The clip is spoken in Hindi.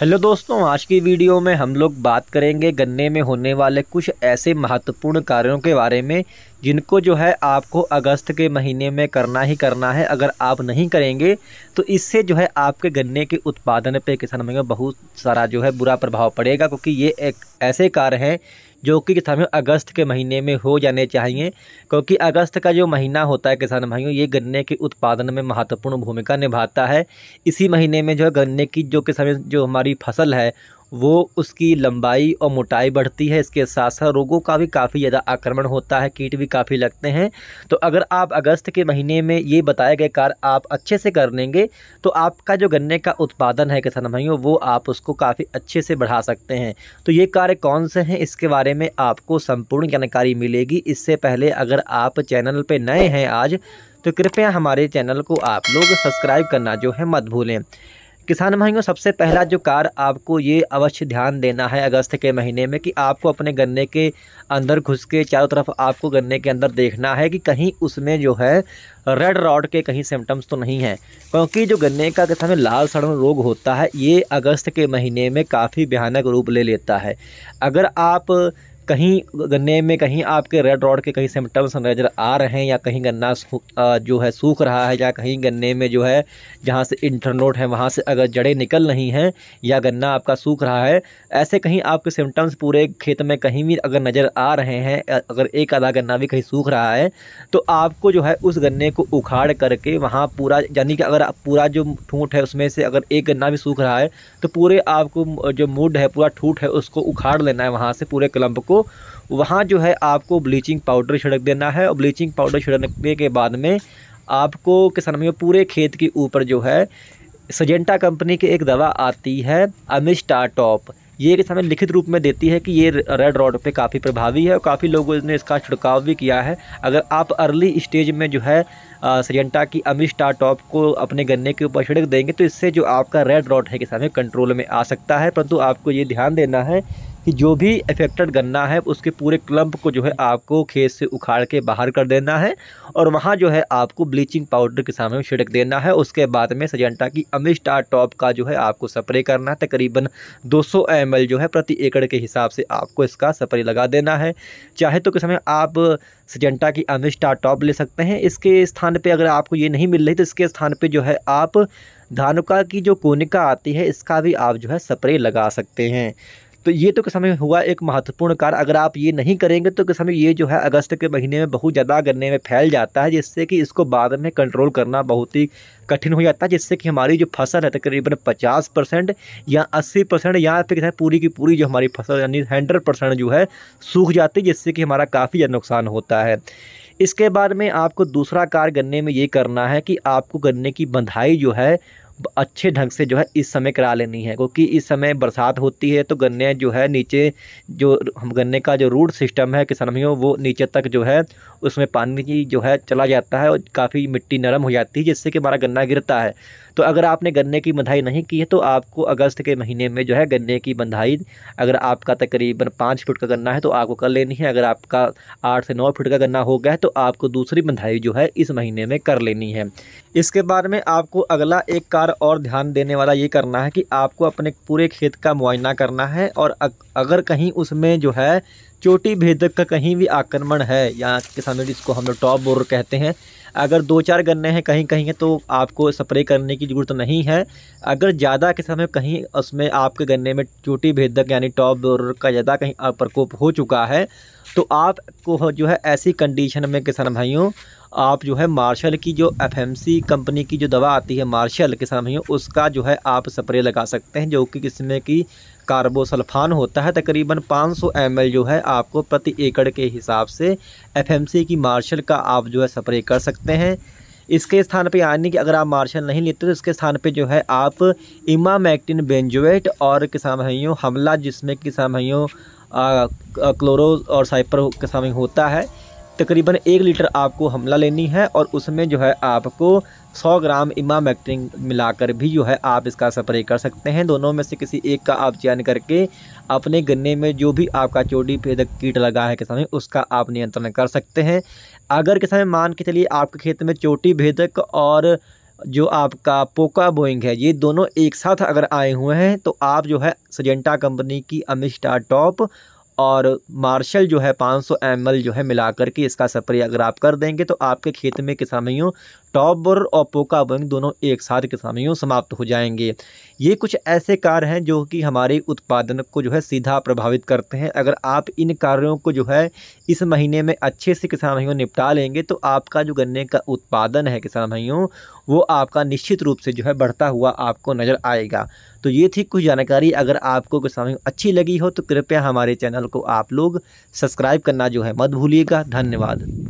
हेलो दोस्तों आज की वीडियो में हम लोग बात करेंगे गन्ने में होने वाले कुछ ऐसे महत्वपूर्ण कार्यों के बारे में जिनको जो है आपको अगस्त के महीने में करना ही करना है अगर आप नहीं करेंगे तो इससे जो है आपके गन्ने के उत्पादन पे किसान में बहुत सारा जो है बुरा प्रभाव पड़ेगा क्योंकि ये एक ऐसे कार्य हैं जो कि किसानों अगस्त के महीने में हो जाने चाहिए क्योंकि अगस्त का जो महीना होता है किसान भाइयों ये गन्ने के उत्पादन में महत्वपूर्ण भूमिका निभाता है इसी महीने में जो है गन्ने की जो किसान जो हमारी फसल है वो उसकी लंबाई और मोटाई बढ़ती है इसके साथ साथ रोगों का भी काफ़ी ज़्यादा आक्रमण होता है कीट भी काफ़ी लगते हैं तो अगर आप अगस्त के महीने में ये बताए गए कार्य आप अच्छे से कर लेंगे तो आपका जो गन्ने का उत्पादन है किसान भाइयों वो आप उसको काफ़ी अच्छे से बढ़ा सकते हैं तो ये कार्य कौन से हैं इसके बारे में आपको संपूर्ण जानकारी मिलेगी इससे पहले अगर आप चैनल पर नए हैं आज तो कृपया हमारे चैनल को आप लोग सब्सक्राइब करना जो है मत भूलें किसान भाइयों सबसे पहला जो कार आपको ये अवश्य ध्यान देना है अगस्त के महीने में कि आपको अपने गन्ने के अंदर घुस के चारों तरफ आपको गन्ने के अंदर देखना है कि कहीं उसमें जो है रेड रॉड के कहीं सिम्टम्स तो नहीं हैं क्योंकि जो गन्ने का किसान में लाल सड़न रोग होता है ये अगस्त के महीने में काफ़ी भयानक रूप ले लेता है अगर आप कहीं गन्ने में कहीं आपके रेड रॉड के कहीं सिम्टम्स नज़र आ रहे हैं या कहीं गन्ना जो है सूख रहा है या कहीं गन्ने में जो है जहाँ से इंटरनोट है वहाँ से अगर जड़ें निकल नहीं हैं या गन्ना आपका सूख रहा है ऐसे कहीं आपके सिम्टम्स पूरे खेत में कहीं भी अगर नज़र आ रहे हैं अगर एक आधा गन्ना भी कहीं सूख रहा है तो आपको जो है उस गन्ने को उखाड़ करके वहाँ पूरा यानी कि अगर पूरा जो ठूठ है उसमें से अगर एक गन्ना भी सूख रहा है तो पूरे आपको जो मूड है पूरा ठूठ है उसको उखाड़ लेना है वहाँ से पूरे कलम्ब को वहाँ जो है आपको ब्लीचिंग पाउडर छिड़क देना है और ब्लीचिंग पाउडर छिड़कने के बाद में आपको किसान भाइयों पूरे खेत के ऊपर जो है सजेंटा कंपनी की एक दवा आती है अमिस्टाटॉप ये किसान लिखित रूप में देती है कि ये रेड रॉड पे काफ़ी प्रभावी है और काफ़ी लोगों ने इसका छिड़काव भी किया है अगर आप अर्ली स्टेज में जो है सजेंटा की अमिस्टा टॉप को अपने गन्ने के ऊपर छिड़क देंगे तो इससे जो आपका रेड रॉड है किसान में कंट्रोल में आ सकता है परंतु आपको ये ध्यान देना है कि जो भी इफेक्टेड गन्ना है उसके पूरे क्लम्प को जो है आपको खेत से उखाड़ के बाहर कर देना है और वहाँ जो है आपको ब्लीचिंग पाउडर के सामने छिड़क देना है उसके बाद में सजेंटा की अमिस्टार टॉप का जो है आपको स्प्रे करना है तकरीबन दो सौ जो है प्रति एकड़ के हिसाब से आपको इसका स्प्रे लगा देना है चाहे तो किस आप सजेंटा की अमिस्टार टॉप ले सकते हैं इसके स्थान पर अगर आपको ये नहीं मिल रही तो इसके स्थान पर जो है आप धानुका की जो कोनिका आती है इसका भी आप जो है स्प्रे लगा सकते हैं तो ये तो किसान में हुआ एक महत्वपूर्ण कार्य अगर आप ये नहीं करेंगे तो किसान ये जो है अगस्त के महीने में बहुत ज़्यादा गन्ने में फैल जाता है जिससे कि इसको बाद में कंट्रोल करना बहुत ही कठिन हो जाता है जिससे कि हमारी जो फसल है तकरीबन पचास परसेंट या अस्सी परसेंट या फिर पूरी की पूरी जो हमारी फसल यानी हंड्रेड परसेंट जो है सूख जाती है जिससे कि हमारा काफ़ी नुकसान होता है इसके बाद में आपको दूसरा कार्य गन्ने में ये करना है कि आपको गन्ने की बंधाई जो है अच्छे ढंग से जो है इस समय करा लेनी है क्योंकि इस समय बरसात होती है तो गन्ने जो है नीचे जो हम गन्ने का जो रूट सिस्टम है किसान भाइयों वो नीचे तक जो है उसमें पानी जो है चला जाता है और काफ़ी मिट्टी नरम हो जाती है जिससे कि हमारा गन्ना गिरता है तो अगर आपने गन्ने की बंधाई नहीं की है तो आपको अगस्त के महीने में जो है गन्ने की बंधाई अगर आपका तकरीबन पाँच फुट का गन्ना है तो आपको कर लेनी है अगर आपका आठ से नौ फुट का गन्ना हो गया है तो आपको दूसरी बंधाई जो है इस महीने में कर लेनी है इसके बाद में आपको अगला एक कार और ध्यान देने वाला ये करना है कि आपको अपने पूरे खेत का मुआयना करना है और अगर कहीं उसमें जो है चोटी भेदक का कहीं भी आक्रमण है यहाँ के सामने जिसको हम लोग टॉप बोर कहते हैं अगर दो चार गन्ने हैं कहीं कहीं हैं तो आपको स्प्रे करने की ज़रूरत नहीं है अगर ज़्यादा के समय कहीं उसमें आपके गन्ने में चोटी भेदक यानी टॉप बोर का ज़्यादा कहीं प्रकोप हो चुका है तो आपको जो है ऐसी कंडीशन में किसान भाइयों आप जो है मार्शल की जो एफएमसी कंपनी की जो दवा आती है मार्शल के समझिए उसका जो है आप स्प्रे लगा सकते हैं जो कि किस्में की कार्बोसल्फान होता है तकरीबन 500 एम जो है आपको प्रति एकड़ के हिसाब से एफएमसी की मार्शल का आप जो है स्प्रे कर सकते हैं इसके स्थान पे यानी कि अगर आप मार्शल नहीं लेते तो इसके स्थान पे जो है आप इमामैक्टिन बेंजुएट और किसान भाइयों हमला जिसमें किसान भाइयों क्लोरो और साइपर किसान होता है तकरीबन एक लीटर आपको हमला लेनी है और उसमें जो है आपको 100 ग्राम इमा मैक्टिंग मिलाकर भी जो है आप इसका स्प्रे कर सकते हैं दोनों में से किसी एक का आप चयन करके अपने गन्ने में जो भी आपका चोटी भेदक कीट लगा है किसान उसका आप नियंत्रण कर सकते हैं अगर किसान मान के चलिए आपके खेत में चोटी भेदक और जो आपका पोका बोइंग है ये दोनों एक साथ अगर आए हुए हैं तो आप जो है सजेंटा कंपनी की अमिस्टा टॉप और मार्शल जो है 500 सौ जो है मिला करके इसका स्प्रे अगर आप कर देंगे तो आपके खेत में किसानियों टॉबर और पोका बोइंग दोनों एक साथ किसान यूँ समाप्त हो जाएंगे ये कुछ ऐसे कार्य हैं जो कि हमारे उत्पादन को जो है सीधा प्रभावित करते हैं अगर आप इन कार्यों को जो है इस महीने में अच्छे से किसान भाइयों निपटा लेंगे तो आपका जो गन्ने का उत्पादन है किसान भाइयों वो आपका निश्चित रूप से जो है बढ़ता हुआ आपको नज़र आएगा तो ये थी कुछ जानकारी अगर आपको किसान भाइयों अच्छी लगी हो तो कृपया हमारे चैनल को आप लोग सब्सक्राइब करना जो है मत भूलिएगा धन्यवाद